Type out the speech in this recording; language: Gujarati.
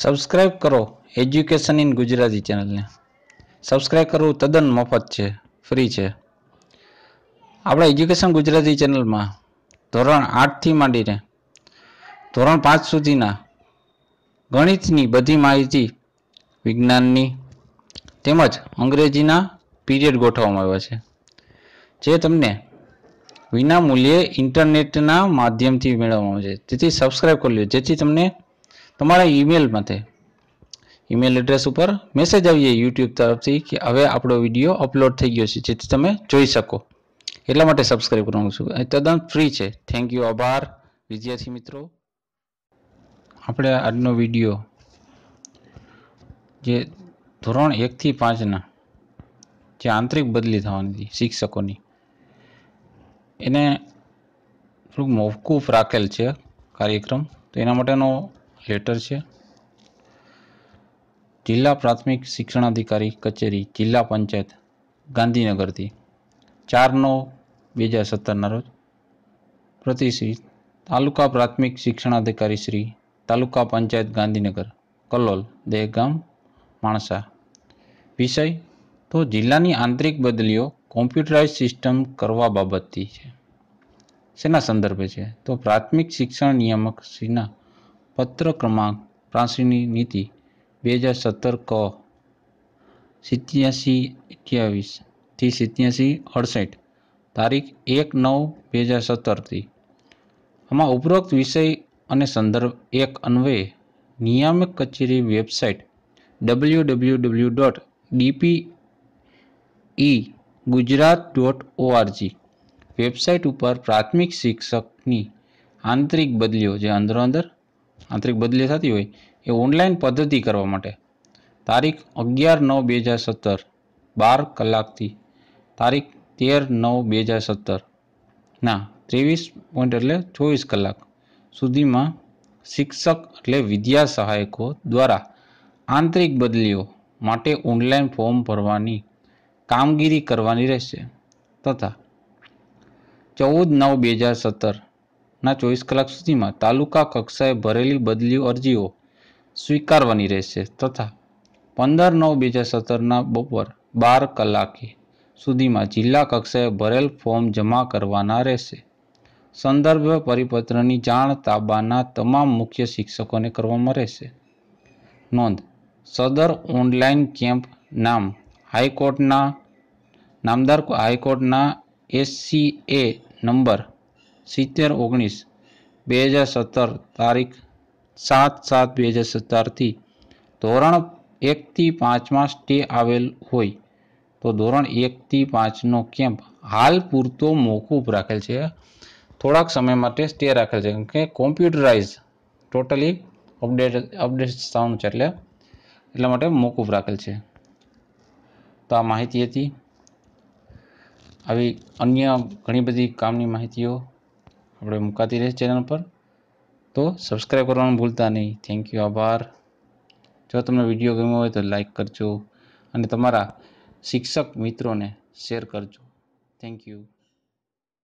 સબસ્ક્રાઈબ કરો એજ્યુકેશન ઇન ગુજરાતી ચેનલને સબસ્ક્રાઈબ કરવું તદ્દન મફત છે ફ્રી છે આપણા એજ્યુકેશન ગુજરાતી ચેનલમાં ધોરણ આઠથી માંડીને ધોરણ પાંચ સુધીના ગણિતની બધી માહિતી વિજ્ઞાનની તેમજ અંગ્રેજીના પીરિયડ ગોઠવવામાં આવ્યા છે જે તમને વિના મૂલ્યે ઇન્ટરનેટના માધ્યમથી મેળવવામાં આવે છે તેથી સબસ્ક્રાઈબ કરી લો જેથી તમને તમારા ઈમેલ માટે ઈમેલ એડ્રેસ ઉપર મેસેજ આવીએ યુટ્યુબ તરફથી કે હવે આપણો વિડીયો અપલોડ થઈ ગયો છે જેથી તમે જોઈ શકો એટલા માટે સબસ્ક્રાઈબ કરવાનું છું તદ્દન ફ્રી છે થેન્ક યુ આભાર વિદ્યાર્થી મિત્રો આપણે આજનો વિડીયો જે ધોરણ એકથી પાંચના જે આંતરિક બદલી થવાની હતી શિક્ષકોની એને થોડુંક મોકૂફ રાખેલ છે કાર્યક્રમ તો એના માટેનો લેટર છે જિલ્લા પ્રાથમિક શિક્ષણાધિકારી કચેરી જિલ્લા પંચાયત ગાંધીનગરથી ચાર નવ બે હજાર સત્તરના રોજ પ્રતિશ્રી તાલુકા પ્રાથમિક શિક્ષણાધિકારી શ્રી તાલુકા પંચાયત ગાંધીનગર કલોલ દહેગામ માણસા વિષય તો જિલ્લાની આંતરિક બદલીઓ કોમ્પ્યુટરાઇઝ સિસ્ટમ કરવા બાબતથી છે શેના સંદર્ભે છે તો પ્રાથમિક શિક્ષણ નિયામક શ્રીના પત્ર ક્રમાંક પ્રાંસીની નીતિ બે હજાર સત્તર ક સિત્યાસી અઠ્યાવીસથી સિત્યાસી અડસઠ તારીખ એક નવ બે હજાર સત્તરથી આમાં ઉપરોક્ત વિષય અને સંદર્ભ એક અન્વયે નિયામક કચેરી website W W W dot D P E Gujarat dot O R G website ઉપર પ્રાથમિક શિક્ષકની આંતરિક બદલીઓ જે અંદરો અંદર આંતરિક બદલી થતી હોય એ ઓનલાઈન પદ્ધતિ કરવા માટે તારીખ અગિયાર નવ બે હજાર સત્તર બાર કલાકથી તારીખ તેર નવ બે હજાર સત્તર ના ત્રેવીસ પોઈન્ટ એટલે ચોવીસ કલાક સુધીમાં શિક્ષક એટલે વિદ્યા સહાયકો દ્વારા આંતરિક બદલીઓ માટે ઓનલાઈન ફોર્મ ભરવાની કામગીરી કરવાની રહેશે તથા ચૌદ નવ બે હજાર સત્તર ના ચોવીસ કલાક સુધીમાં તાલુકા કક્ષાએ ભરેલી બદલી અરજીઓ સ્વીકારવાની રહેશે તથા પંદર નવ બે હજાર સત્તરના બપોર બાર કલાકે સુધીમાં જિલ્લા કક્ષાએ ભરેલ ફોર્મ જમા કરવાના રહેશે સંદર્ભ પરિપત્રની જાણ તાબાના તમામ મુખ્ય શિક્ષકોને કરવામાં રહેશે નોંધ સદર ઓનલાઈન કેમ્પ નામ હાઈકોર્ટના નામદાર હાઈકોર્ટના એસસીએ નંબર સિત્તેર ઓગણીસ બે હજાર સત્તર તારીખ સાત સાત બે હજાર સત્તરથી ધોરણ એકથી પાંચમાં સ્ટે આવેલ હોય તો ધોરણ એકથી પાંચનો કેમ્પ હાલ પૂરતો મોકૂફ રાખેલ છે થોડાક સમય માટે સ્ટે રાખેલ છે કે કોમ્પ્યુટરાઇઝ ટોટલી અપડેટ અપડેટ થવાનું છે એટલે એટલા માટે મોકૂફ રાખેલ છે તો આ માહિતી હતી આવી અન્ય ઘણી બધી કામની માહિતીઓ આપણે મુકાતી રહેશે ચેનલ પર તો સબસ્ક્રાઈબ કરવાનું ભૂલતા નહીં થેન્ક યુ આભાર જો તમને વિડીયો ગમ્યો હોય તો લાઈક કરજો અને તમારા શિક્ષક મિત્રોને શેર કરજો થેન્ક યુ